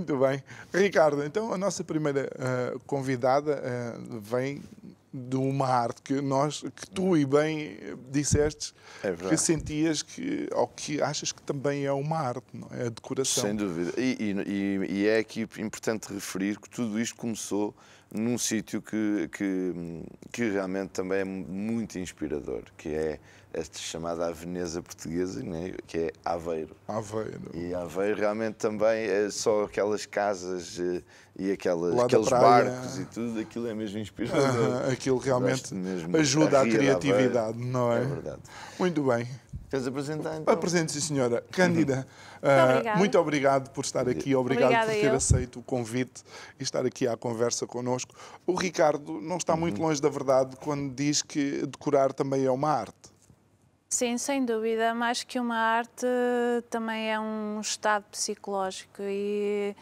Muito bem. Ricardo, então a nossa primeira uh, convidada uh, vem de uma arte que nós que tu e bem disseste é que sentias que ou que achas que também é uma arte não é a decoração sem dúvida e, e, e é aqui importante referir que tudo isto começou num sítio que, que que realmente também é muito inspirador que é esta chamada Veneza portuguesa, né, que é Aveiro. Aveiro. E Aveiro realmente também é só aquelas casas eh, e aquelas, aqueles barcos e tudo, aquilo é mesmo inspirador. Ah, aquilo realmente ajuda à criatividade, não é? É verdade. Muito bem. Queres apresentar então? Apresente, sim, senhora. Cândida, uhum. ah, muito, uh, muito obrigado por estar aqui, obrigado Obrigada por ter eu. aceito o convite e estar aqui à conversa connosco. O Ricardo não está uhum. muito longe da verdade quando diz que decorar também é uma arte. Sim, sem dúvida. Mais que uma arte, também é um estado psicológico e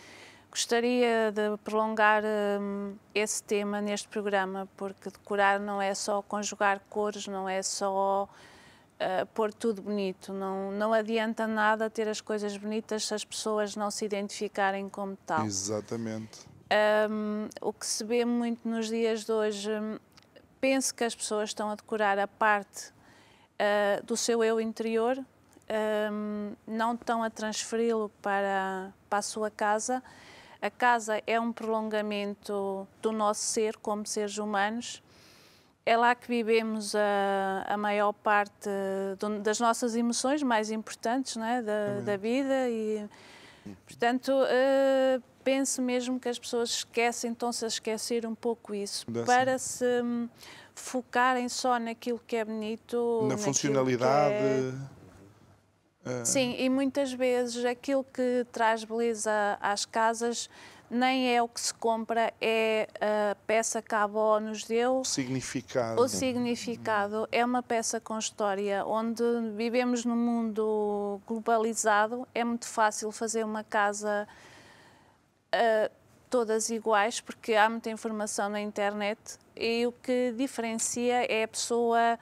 gostaria de prolongar hum, esse tema neste programa, porque decorar não é só conjugar cores, não é só uh, pôr tudo bonito. Não, não adianta nada ter as coisas bonitas se as pessoas não se identificarem como tal. Exatamente. Um, o que se vê muito nos dias de hoje, hum, penso que as pessoas estão a decorar a parte uh, do seu eu interior, um, não estão a transferi-lo para, para a sua casa. A casa é um prolongamento do nosso ser como seres humanos. É lá que vivemos a, a maior parte do, das nossas emoções mais importantes né, da, da vida e, portanto, uh, penso mesmo que as pessoas esquecem, então se a esquecer um pouco isso, para se hum, focarem só naquilo que é bonito. Na funcionalidade. É... Ah. Sim, e muitas vezes aquilo que traz beleza às casas nem é o que se compra, é a peça que a avó nos deu. O significado. O significado. É uma peça com história, onde vivemos num mundo globalizado, é muito fácil fazer uma casa. Uh, todas iguais, porque há muita informação na internet e o que diferencia é a pessoa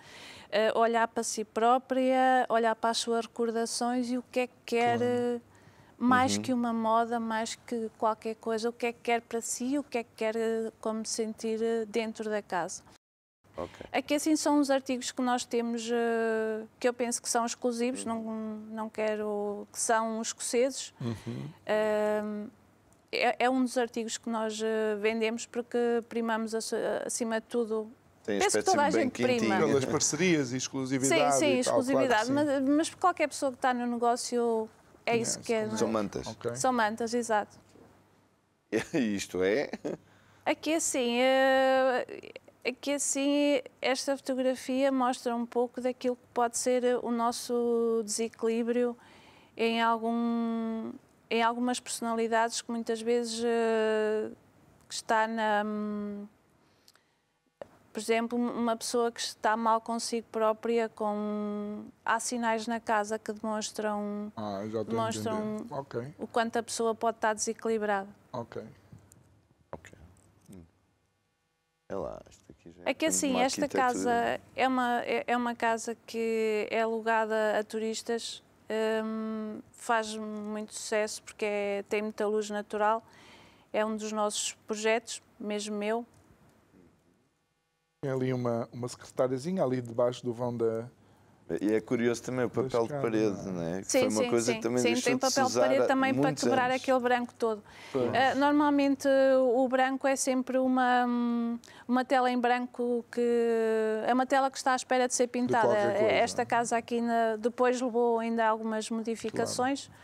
eh, olhar para si própria, olhar para as suas recordações e o que é que quer. Claro. Eh, mais uhum. que uma moda, mais que qualquer coisa, o que é que quer para si, o que é que quer eh, como sentir dentro da casa. Okay. Aqui é assim são os artigos que nós temos, uh, que eu penso que são exclusivos, uhum. não, não quero que são escoceses. Uhum. Uh, é, é um dos artigos que nós eh, vendemos porque primamos acima de tudo tem Penso que toda a gente prima. Pelas parcerias e exclusividade. Sim, sim, exclusividade. Tal, claro sim. Mas, mas qualquer pessoa que está no negócio é isso é, que é, é. São mantas. Okay. São mantas, exato. E isto é? Aqui assim, eh, aqui assim, esta fotografia mostra um pouco daquilo que pode ser o nosso desequilíbrio em algum em é algumas personalidades que muitas vezes uh, está na. Um, por exemplo, uma pessoa que está mal consigo própria, com há sinais na casa que demonstram, ah, demonstram okay. o quanto a pessoa pode estar desequilibrada. Ok. Ok. Hum. É lá, isto aqui já é. é que assim, esta casa é uma, é, é uma casa que é alugada a turistas um, faz muito sucesso porque é, tem muita luz natural. É um dos nossos projetos, mesmo meu. Tem ali uma, uma secretáriazinha ali debaixo do vão da, e é curioso também o papel de parede, não é? Sim, foi uma sim, coisa sim. Que também sim, tem papel de, de parede também para quebrar anos. aquele branco todo. Uh, normalmente o branco é sempre uma, uma tela em branco que é uma tela que está à espera de ser pintada. De eh, coisa, Esta casa aqui na, depois levou ainda algumas modificações. Claro.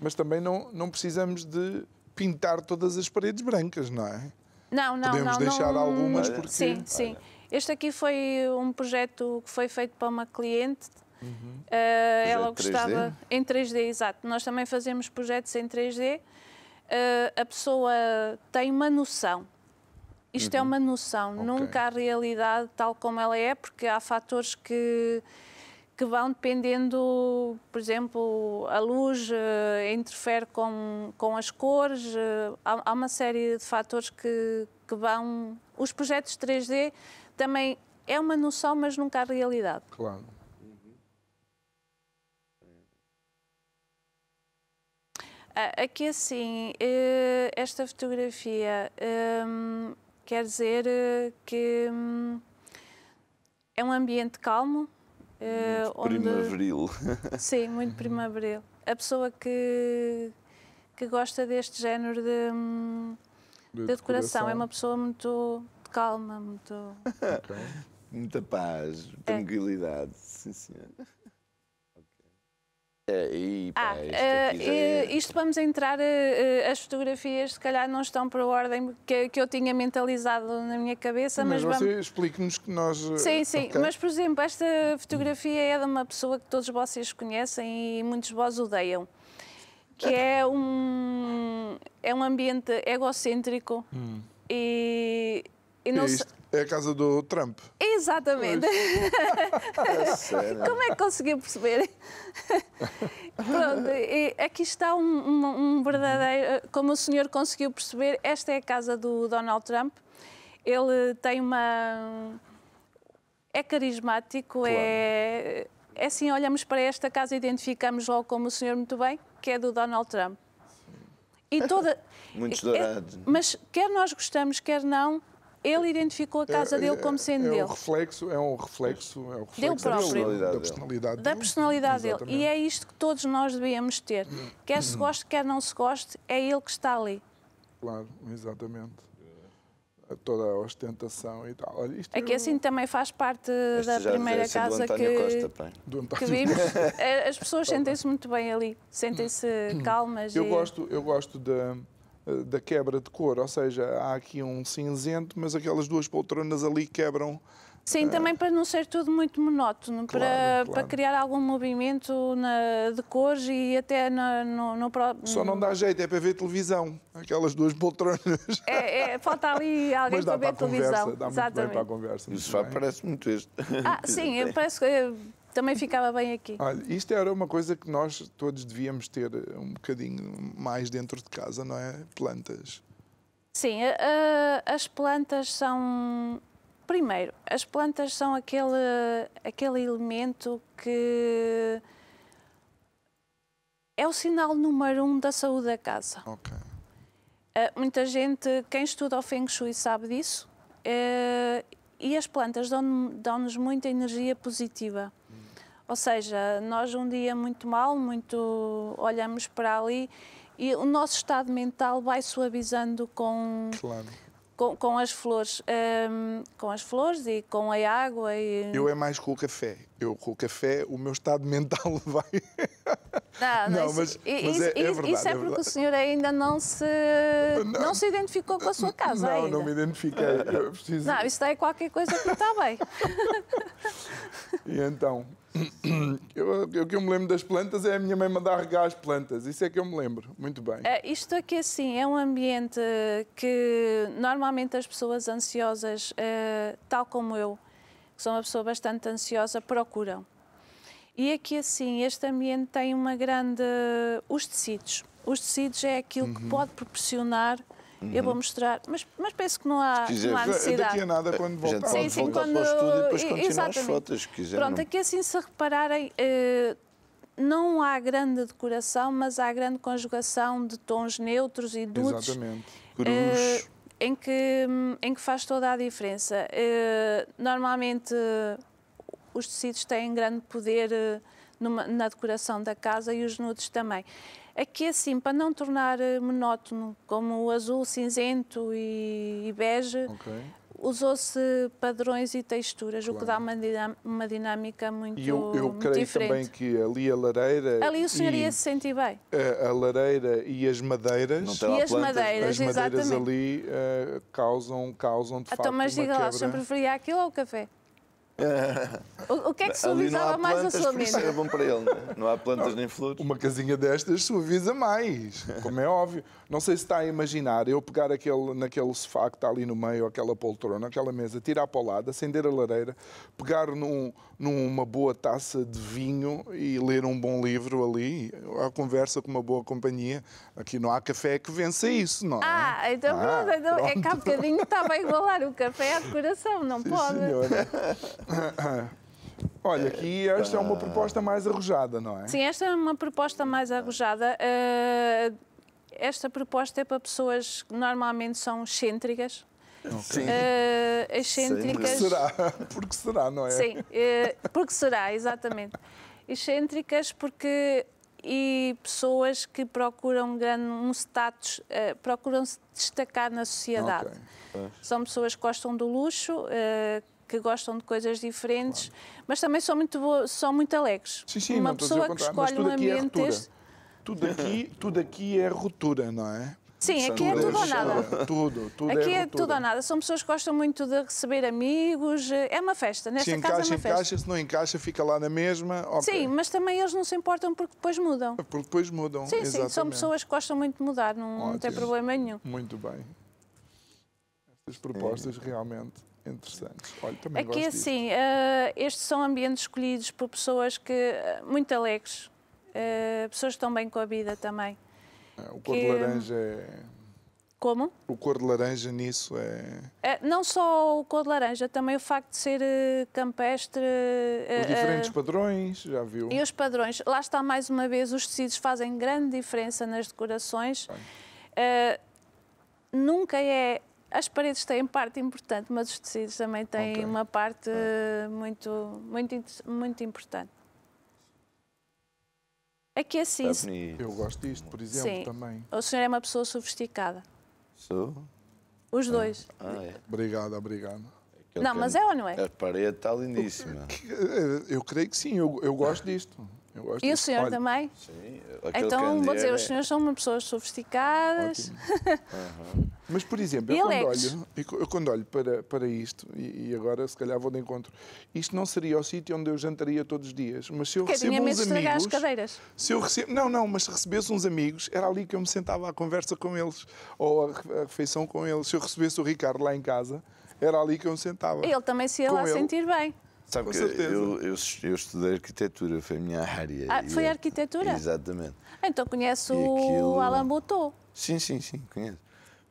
Mas também não, não precisamos de pintar todas as paredes brancas, não é? Não, não, Podemos não, deixar não, algumas porque... Sim, sim. Olha. Este aqui foi um projeto que foi feito para uma cliente. Uhum. Uh, ela gostava 3D? em 3D, exato. Nós também fazemos projetos em 3D. Uh, eh, a pessoa tem uma noção. Isto é uhum. é uma noção, okay. nunca a realidade tal como ela é, porque há fatores que que vão dependendo, por exemplo, a luz uh, interfere com, com as cores, uh, há, há, uma série de fatores que, que vão. Os projetos 3D também é uma noção, mas nunca a realidade. Claro. Ah, aqui assim, eh, esta fotografia ehm, quer dizer eh, que hum, é um ambiente calmo. Eh, muito onde... Primaveril. Sim, muito primaveril. A pessoa que, que gosta deste género de, hum, de, de decoração. É decoração é uma pessoa muito muito calma, muito. Okay. Então, muita paz, é. tranquilidade, sim senhor. É, e, pá, ah, isto, eh, é... Eh, isto, vamos entrar, eh, as fotografias se calhar não estão para a ordem que, que eu tinha mentalizado na minha cabeça. Mas, mas vamos... explique-nos que nós. Sim, sim, okay. mas por exemplo, esta fotografia é de uma pessoa que todos vocês conhecem e muitos de vós odeiam. Que é um, é um ambiente egocêntrico hum. e e não É a casa do Trump. Exatamente. É Como é que conseguiu perceber? Pronto, aqui está um, um, um, verdadeiro. Como o senhor conseguiu perceber, esta é a casa do Donald Trump. Ele tem uma. É carismático, é, claro. é. É assim, olhamos para esta casa e identificamos logo, como o senhor muito bem, que é do Donald Trump. E toda. Muitos é- dourados. É, mas quer nós gostamos, quer não, ele identificou a casa dele como é, sendo é, é, um dele. Reflexo, é um reflexo, é um reflexo dele próprio. Personalidade da personalidade dele. Da personalidade dele. E é isto que todos nós devíamos ter. Quer se goste, quer não se goste, é ele que está ali. Claro, exatamente. Toda a ostentação e tal. Olha, isto é que é assim também faz parte este da primeira casa do que, Costa, que vimos. É, as pessoas sentem-se muito bem ali, sentem-se calmas. Eu, e... gosto, eu gosto De eh, da quebra de cor, ou seja, há aqui um cinzento, mas aquelas duas poltronas ali quebram. Sim, uh... também para não ser tudo muito monótono, claro, para, claro. para criar algum movimento na, de cores e até na, no, no próprio. Só não dá jeito, é para ver televisão, aquelas duas poltronas. É, é falta ali alguém mas dá para ver a televisão. Conversa, dá Exatamente. muito bem para a conversa. Isso parece muito este. Ah, sim, parece que eh, também ficava bem aqui. Olha, isto era uma coisa que nós todos devíamos ter eh, um bocadinho mais dentro de casa, não é? Plantas. Sim, uh, as plantas são. Primeiro, as plantas são aquele, aquele elemento que é o sinal número um da saúde da casa. Okay. Uh, muita gente, quem estuda o Feng Shui sabe disso, uh, e as plantas dão-nos dão muita energia positiva. Ou seja, nós um dia muito mal, muito olhamos para ali e o nosso estado mental vai suavizando com claro. com, com, as flores, um, ehm, com as flores e com a água e... Eu é mais com o café eu com o café, o meu estado mental vai. Não, não, não mas, isso, mas isso, é, é verdade, isso é, é porque o senhor ainda não se, não. não se identificou com a sua casa. Não, ainda. não me identifiquei. Eu preciso... Não, isso é qualquer coisa que não está bem. e então, eu, o que eu me lembro das plantas é a minha mãe mandar regar as plantas. Isso é que eu me lembro. Muito bem. É, isto aqui, assim, é um ambiente que normalmente as pessoas ansiosas, eh, tal como eu, que são uma pessoa bastante ansiosa, procuram. E aqui, assim, este ambiente tem uma grande. Os tecidos. Os tecidos é aquilo uhum. que pode proporcionar. Uhum. Eu vou mostrar, mas, mas penso que não há, quiser, não há necessidade. Eh, daqui a nada, quando voltar. Sim, sim, voltar quando... para o estúdio e as fotos, quiser. Pronto, não... aqui assim, se repararem, eh, não há grande decoração, mas há grande conjugação de tons neutros e dutos. Exatamente. Cruz. Eh, em que, em que faz toda a diferença. Eh, normalmente os tecidos têm grande poder eh, numa, na decoração da casa e os nudes também. Aqui assim, para não tornar eh, monótono, como o azul cinzento e, e bege, okay usou-se padrões e texturas, claro. o que dá uma, uma dinâmica muito, e eu, eu creio diferente. também que ali a lareira... Ali o senhor ia se sentir bem. A, a lareira e as madeiras... e as madeiras, as madeiras ali uh, causam, causam, de então, Mas diga quebra. lá, o senhor preferia aquilo ou o café? O, que é que suavizava mais a sua mente? É bom para ele, não, é? não há plantas não, nem flores. Uma casinha destas suaviza mais, como é óbvio. Não sei se está a imaginar eu pegar aquele, naquele sofá que está ali no meio, aquela poltrona, aquela mesa, tirar para o lado, acender a lareira, pegar num, numa boa taça de vinho e ler um bom livro ali, a conversa com uma boa companhia. Aqui não há café que vença isso, não é? Ah, então, ah, pronto, então é que há bocadinho estava a igualar o café ao coração, não Sim, pode. Senhora. Olha, aqui esta é uma proposta mais arrojada, não é? Sim, esta é uma proposta mais arrojada. Uh esta proposta é para pessoas que normalmente são excêntricas, Sim. Uh, excêntricas. Sim. Porque será, porque será, não é? Sim, uh, porque será, exatamente. Excêntricas porque e pessoas que procuram grande, um status, uh, procuram se destacar na sociedade. Okay. São pessoas que gostam do luxo, que gostam de coisas diferentes, claro. mas também são muito, são muito alegres. Sim, sim, Uma pessoa que escolhe é um ambiente. É tudo aqui, tudo aqui é ruptura, não é? Sim, aqui é tudo ou nada. Eh, tudo, tudo Aqui é, é tudo ou nada. São pessoas que gostam muito de receber amigos. É uma festa, nesta se encaixa, casa é uma festa. encaixa, se não encaixa, fica lá na mesma. Okay. Sim, mas também eles não se importam porque depois mudam. Porque depois mudam, Sim, Exatamente. sim, são pessoas que gostam muito de mudar, não, tem problema nenhum. Muito bem. Estas propostas é. realmente interessantes. Olha, também Aqui assim, uh, estes são ambientes escolhidos por pessoas que eh, muito alegres, eh, pessoas estão bem com a vida também. É, o cor que... de laranja é... Como? O cor de laranja nisso é-, é... não só o cor de laranja, também o facto de ser eh, campestre... Eh, os diferentes padrões, já viu? E os padrões. Lá está, mais uma vez, os tecidos fazem grande diferença nas decorações. nunca é as paredes têm parte importante, mas os tecidos também têm okay. uma parte muito, muito, muito importante. É que é assim. Está bonito. Eu gosto disto, por exemplo, Sim. também. O senhor é uma pessoa sofisticada. Sou? Os ah. dois. Ah, é. Obrigado, obrigado. Aquele não, mas é, é ou não é? A parede está lindíssima. Eu, eu creio que sim, eu, eu gosto disto e o senhor olho. também? Sim. Então, vou dizer, é... os senhores são uma pessoas sofisticadas. Uhum. Mas, por exemplo, eu quando, olho, eu quando, olho, para, para isto, e, e, agora se calhar vou de encontro, isto não seria o sítio onde eu jantaria todos os dias, mas se eu Porque recebo uns amigos... As cadeiras. Se eu recebo, não, não, mas se recebesse uns amigos, era ali que eu me sentava à conversa com eles, ou à refeição com eles. Se eu recebesse o Ricardo lá em casa, era ali que eu me sentava. Ele também se ia lá ele. sentir bem. Sabe Com que certeza. Eu, eu, eu, estudei arquitetura, foi a minha área. Ah, foi eu, arquitetura? Exatamente. Então conhece aquilo... o Alain Boutot? Sim, sim, sim, conheço.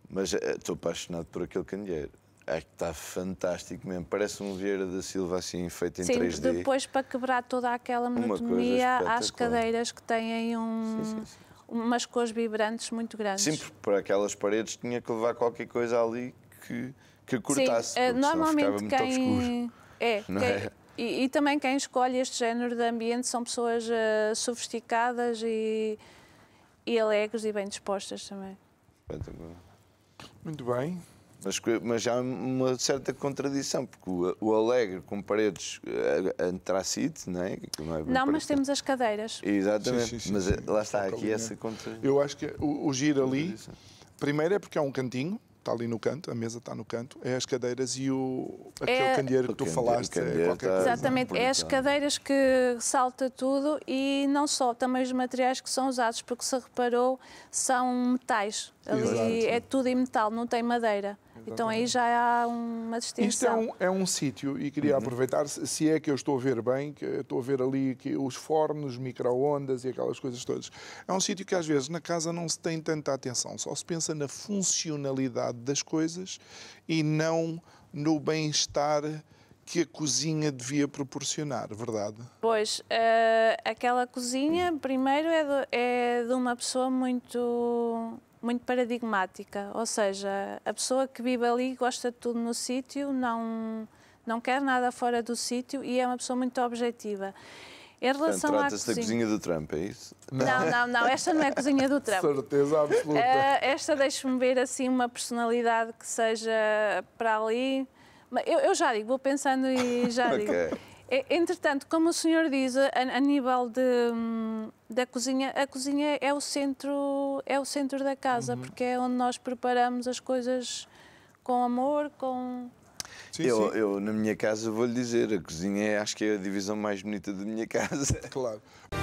Mas eh, estou apaixonado por aquele candeeiro. É que está fantástico mesmo. Parece um Vieira da Silva assim, feito em sim, 3D. Sim, depois para quebrar toda aquela monotonia, as cadeiras que têm um... Sim, sim, umas cores vibrantes muito grandes. Sim, porque para aquelas paredes tinha que levar qualquer coisa ali que, que cortasse, eh, Sim, normalmente quem... É, não quem, é? E, e, também quem escolhe este género de ambiente são pessoas uh, sofisticadas e, e alegres e bem dispostas também. Muito bem. Mas, mas há uma certa contradição, porque o, o Alegre com paredes antracite, eh, não é? Não, é não mas temos as cadeiras. Exatamente, sim, sim, sim, mas eh, lá está, aqui essa contra... Eu acho que o, o giro ali, primeiro é porque é um cantinho, está ali no canto, a mesa está no canto, é as cadeiras e o aquele é, candeeiro que tu falaste. É candeeiro, é qualquer tá coisa. Exatamente, é as cadeiras que salta tudo e não só, também os materiais que são usados, porque se reparou, são metais. Ali Exato. é tudo em metal, não tem madeira. Então aí já há uma distinção. Isto é um, é um sítio, e queria uhum. aproveitar, se é que eu estou a ver bem, que estou a ver ali que os fornos, micro-ondas e aquelas coisas todas. É um sítio que às vezes na casa não se tem tanta atenção, só se pensa na funcionalidade das coisas e não no bem-estar que a cozinha devia proporcionar, verdade? Pois, uh, aquela cozinha, primeiro, é é de uma pessoa muito muito paradigmática, ou seja, a pessoa que vive ali gosta de tudo no sítio, não não quer nada fora do sítio e é uma pessoa muito objetiva. Em relação Portanto, trata-se da cozinha do Trump, é isso? Não, não, não, esta não é a cozinha do Trump. Certeza absoluta. Eh, esta deixa-me ver assim uma personalidade que seja para ali. Eu, eu já digo, vou pensando e já digo. okay. Entretanto, como o senhor diz, a, a nível de, hum, da cozinha, a cozinha é o centro é o centro da casa, uhum. porque é onde nós preparamos as coisas com amor, com. Sim, eu, sim. eu, na minha casa, vou-lhe dizer, a cozinha é, acho que é a divisão mais bonita da minha casa. Claro.